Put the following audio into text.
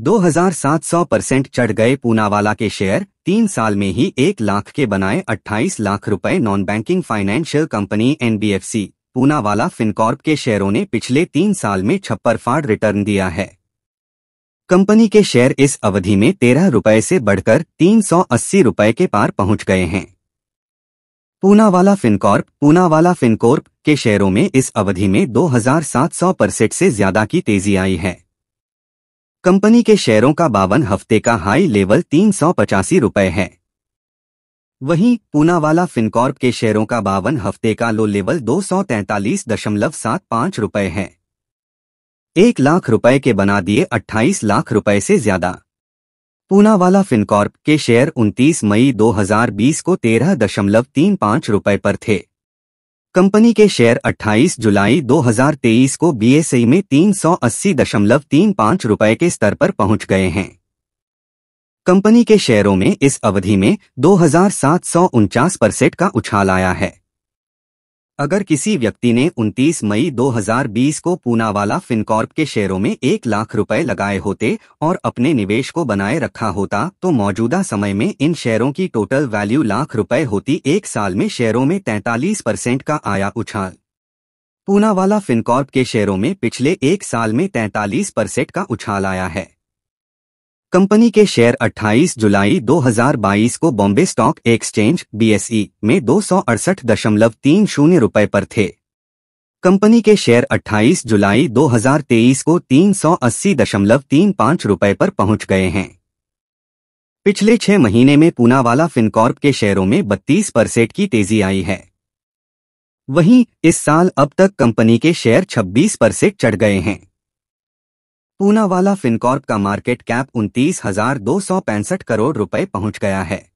2,700 percent चढ़ गए पूनावाला के शेयर तीन साल में ही एक लाख के बनाए 28 लाख रुपए non banking financial company NBFC Poonawalla Fincorp के शेयरों ने पिछले तीन साल में छप्पर फाड़ रिटर्न दिया है कंपनी के शेयर इस अवधि में तेरह रुपए से बढ़कर तीन सौ अस्सी रुपए के पार पहुंच गए हैं पूनावाला फिनकॉर्प पूनावाला फिनकॉर्प के शेयरों में इस अवधि में दो परसेंट से ज्यादा की तेजी आई है कंपनी के शेयरों का बावन हफ्ते का हाई लेवल तीन सौ पचासी है वहीं पूनावाला फिनकॉर्प के शेयरों का बावन हफ्ते का लो लेवल दो सौ दशमलव सात पाँच रुपये है एक लाख रुपए के बना दिए 28 लाख रुपए से ज्यादा पूनावाला फिनकॉर्प के शेयर 29 मई 2020 को तेरह दशमलव तीन पाँच पर थे कंपनी के शेयर 28 जुलाई 2023 को बीएसई में तीन सौ अस्सी दशमलव तीन पाँच रुपये के स्तर पर पहुंच गए हैं कंपनी के शेयरों में इस अवधि में दो परसेंट का उछाल आया है अगर किसी व्यक्ति ने 29 मई 2020 को पूनावाला फिनकॉर्प के शेयरों में एक लाख रुपए लगाए होते और अपने निवेश को बनाए रखा होता तो मौजूदा समय में इन शेयरों की टोटल वैल्यू लाख रुपए होती एक साल में शेयरों में 43 परसेंट का आया उछाल पूनावाला फिनकॉर्प के शेयरों में पिछले एक साल में 43 परसेंट का उछाल आया है कंपनी के शेयर 28 जुलाई 2022 को Bombay stock exchange BSE e, में दो सौ रुपए पर थे कंपनी के शेयर 28 जुलाई 2023 को तीन रुपए पर पहुंच गए हैं पिछले छह महीने में पूनावाला फिनकॉर्प के शेयरों में 32 परसेंट की तेजी आई है वहीं इस साल अब तक कंपनी के शेयर 26 परसेंट चढ़ गए हैं वाला फिनकॉर्प का मार्केट कैप उनतीस हजार दो सौ पैंसठ करोड़ रुपए पहुंच गया है